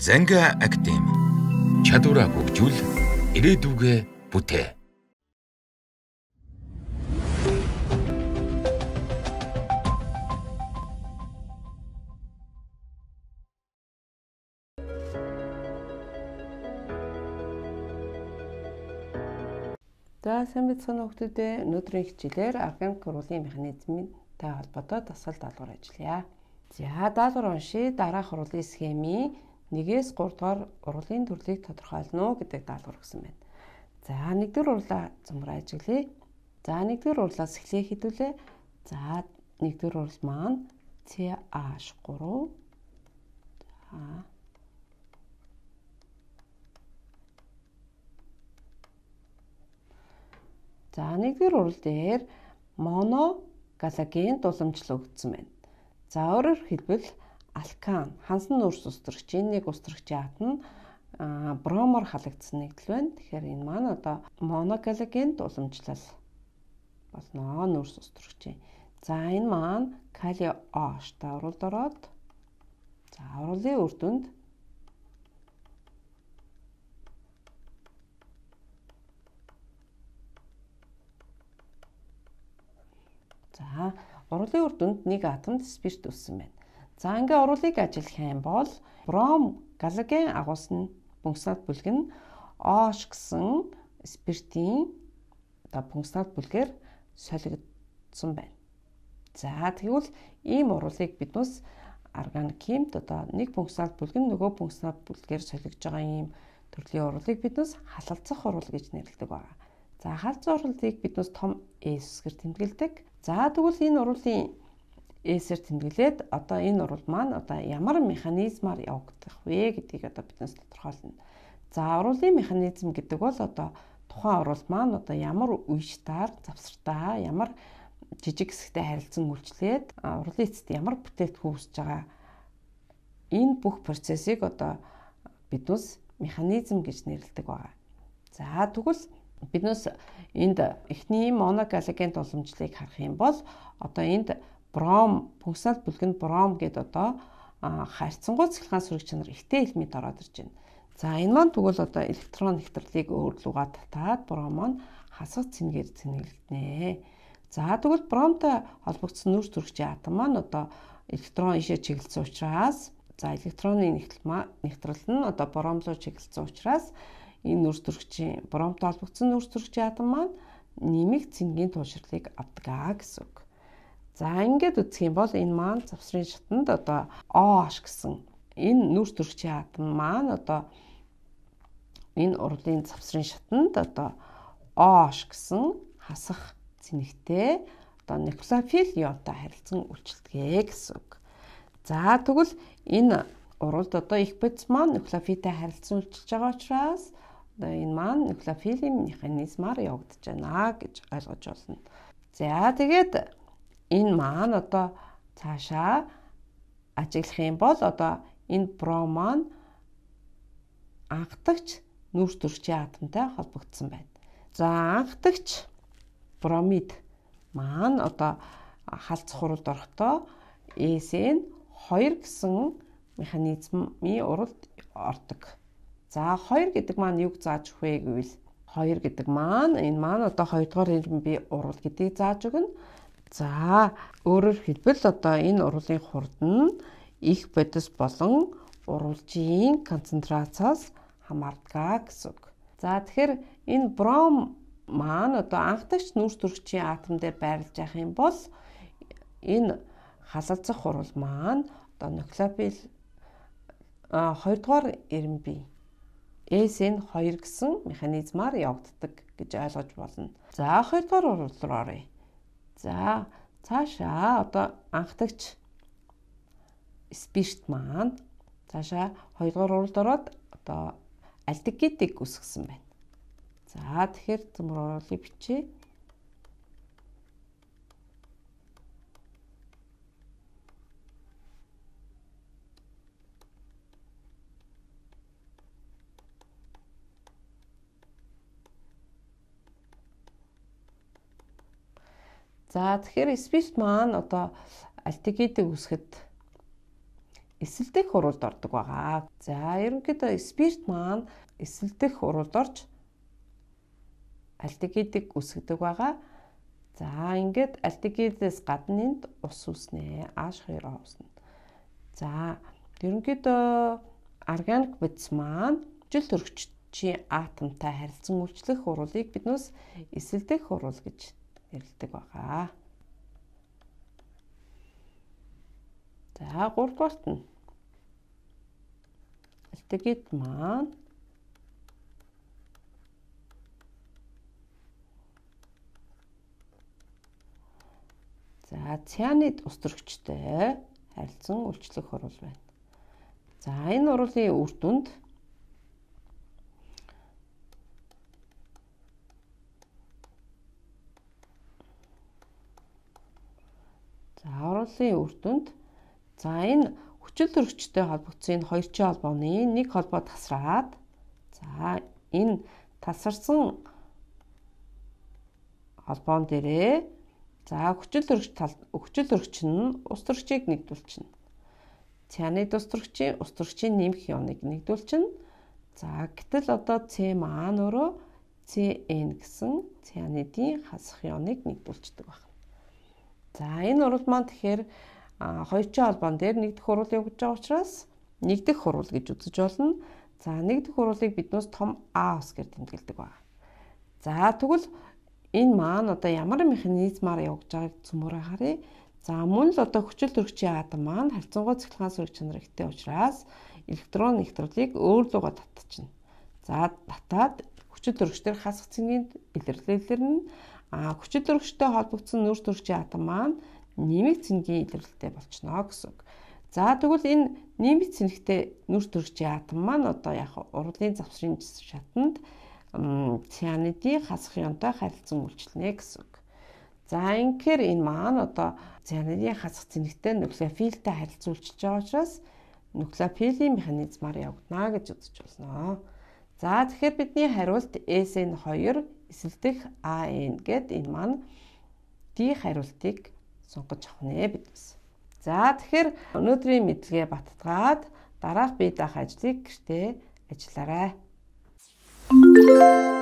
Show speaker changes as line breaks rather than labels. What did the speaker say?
Занга Актем. Чадвараа хөгжүүл, ирээдүгэ бүтээ. За сайн бацхан хүмүүдээ өнөөдрийн хичээлээр органик хурлын механизмтай холбоотой дасгал даалгавар ажиллая. За даалгавар уншия дараах хурлын схемийн 1-ээс 3 дугаар урлагийн төрлийг тодорхойлно гэдэг даалгавар өгсөн байна. За 1-р урлаа зөмбөр ажиглая. За 1-р урлаас эхлэе хэдүүлээ. За 1-р урал маань CH3 за За 1-р урал дээр моно галаген дуламжлал өгдсөн байна. За өөрөөр хэлбэл алкан, хансан нүрс устрагч, энэнийг устрагч яат нь бромор халагдсан нэгдэл байна. Тэгэхээр энэ маань одоо моногалогент уламжлал болно нүрс устрагч. За энэ маань кали О штэ уралд ороод за уралын үр дүнд За уралын үр дүнд нэг атомд спирт өссөн байна. За ингээ оруулыг ажиллах юм бол бром галоген агуулс нь бунксаад бүлэг нь оош гэсэн спиртийн одоо бунксаад бүлгээр солигдсон байна. За тэгвэл ийм оруулыг биднес органик хэмт одоо нэг бунксаад бүлэг нь нөгөө бунксаад бүлгээр солигдж байгаа ийм төрлийн урлагийг биднес халалцах урал гэж нэрлэдэг байна. За халалцах уралыг биднес том эсгэр тэмдэглэдэг. За тэгвэл энэ уралын эсэр тэмдэглээд одоо энэ урвал маань одоо ямар механизмаар явагдах вэ гэдгийг одоо биднес тодорхойлно. За урвалын механизм гэдэг бол одоо тухайн урвал маань одоо ямар үештаар завсартаа ямар жижиг хэсэгтэй харилцан үйлчлээд урвалын эцэст ямар бүтээтгүү үүсэж байгаа энэ бүх процессыг одоо биднес механизм гэж нэрлэдэг байгаа. За тэгвэл биднес энд эхний моногаллоген тулгамжлыг харах юм бол одоо энд бром пункционал бүлгэнд бром гэдээ одоо харьцангуй цэглэгаан сөрөг чанар ихтэй элемент ороод ирж байна. За энэ маань тэгвэл одоо электрон нэвтрлийг өөр лугаа татаад бром маань хасах цэнгээр цэнгэлдэнэ. За тэгвэл бромтой холбогдсон нүр төрөгчийн атом маань одоо электрон ишээ чиглэлсэн учраас за электроны нэвтрэл нь одоо бром руу чиглэлсэн учраас энэ нүр төрөгчийн бромтой холбогдсон нүр төрөгчийн атом маань нэмэг цэнгийн тулширлыг авдаг гэсэн үг. За ингээд үзэх юм бол энэ маань завсрын шатанд одоо оош гэсэн энэ нүүр төрчийн атом маань одоо энэ урлагийн завсрын шатанд одоо оош гэсэн хасах цэнэгтэй одоо нуклеофил ионтой харилцан үйлчлэгээ гэсэн үг. За тэгвэл энэ уралд одоо их бодис маань нуклеофилтэй харилцан үйлчилж байгаа учраас одоо энэ маань нуклеофилийн механизмаар явагдаж байна гэж ойлгож байна. За тэгээд энэ маань одоо цаашаа ажиглах юм бол одоо энэ бро маань анхдагч нүүр төрчийн атомтай холбогдсон байна. За анхдагч бромид маань одоо халт цохруулд орохдоо эсн 2 гэсэн механизмын уралд ордог. За 2 гэдэг маань юг зааж өгөх вэ гэвэл 2 гэдэг маань энэ маань одоо 2 дугаар ирэн би урал гэдгийг зааж өгнө. За өөрөөр хэлбэл одоо энэ урвалын хурд нь их бодис болон урвалжийн концентрацаас хамаардаг гэсэн үг. За тэгэхээр энэ бром маань одоо анхдагч нүүрс төрөгчийн атом дээр байрлаж байх юм бол энэ халалцах хурал маань одоо нуклеофил 2 дугаар ирэм бий. SN2 гэсэн механизмаар явагддаг гэж ойлгож болно. За 2 дугаар урвал руу оръё. За цаашаа одоо анхдагч спирт маань цаашаа 2 дугаар уралд ороод одоо альдегитик үсгсэн байна. За тэгэхээр зөмөр оруулыг бичээ. За тэгэхээр спирт маань одоо альтигидийг үсгэхэд эсэлдэх хуралд ордог байгаа. За ерөнхийдөө спирт маань эсэлдэх хуралд орж альтигидийг үсгэдэг байгаа. За ингээд альтигидээс гадна энд ус үснэ, H2O үснэ. За ерөнхийдөө органик бодис маань жил төрөгчдийн атомтай харилцан үйлчлэх хуралыг биднээс эсэлдэх хурал гэж ярилдаг байгаа. За 3 дугаарт нь алтэгэд маань За цианид ус төрөгчтэй харилцан үйлчлэх хурал байна. За энэ уруулын үр дүнд За авралын үр дүнд за энэ хүчил төрөгчтэй холбогдсон энэ хоёр чинь холбооны нэг холбоо тасраад за энэ тасарсан холбоон дээрээ за хүчил төрөгч хүчил төрөгч нь ус төрөгчийг нэгдүүлчихнэ. Цианид ус төрөгчийн ус төрөгчийн нэмэх ионыг нэгдүүлчихнэ. За гэтэл одоо CMA-н өөрөө CN гэсэн цианидын хасах ионыг нэгдүүлчихдэг байна. За энэ урвал маань тэгэхээр хоёрчийн албан дээр нэгдэх урвал юу гэж байгаа учраас нэгдэх урвал гэж үзэж болно. За нэгдэх урвалыг биднээс том А ус гэж тэмдэглэдэг байна. За тэгвэл энэ маань одоо ямар механизмаар явж байгааг цөмөрөө харъя. За мөн л одоо хүчил төрөгчийн атом маань харьцангуй цахилгаан сөрөг чанартай учраас электрон нэвтрүүлгийг өөр лугаа татчихна. За татаад хүчил төрөгчдөр хасах цэнгийн илэрлэлэр нь а хүчит төрөгчтэй холбогдсон нүүр төрөгчийн атом маань нэмэг цэнгийн илэрлэлтэй болчихно гэсэн үг. За тэгвэл энэ нэмэг цэнэгтэй нүүр төрөгчийн атом маань одоо яг уралын завсрын шатанд цианидын хасах ёнтой харилцан үйлчлэнэ гэсэн үг. За ингэхээр энэ маань одоо цианидын хасах цэнэгтэй нуклеофилтэй харилцуулж байгаа учраас нуклеофилийн механизмаар явагдана гэж үзэж байна. За тэгэхээр бидний хариулт SN2 эсэлдэх AN гэд энэ маань D хариултыг сонгож авах нэ бид бас. За тэгэхээр өнөөдрийн мэдлэгээ баттгаад дараах бие даах ажлыг гэртээ ажиллаарай. Thank you.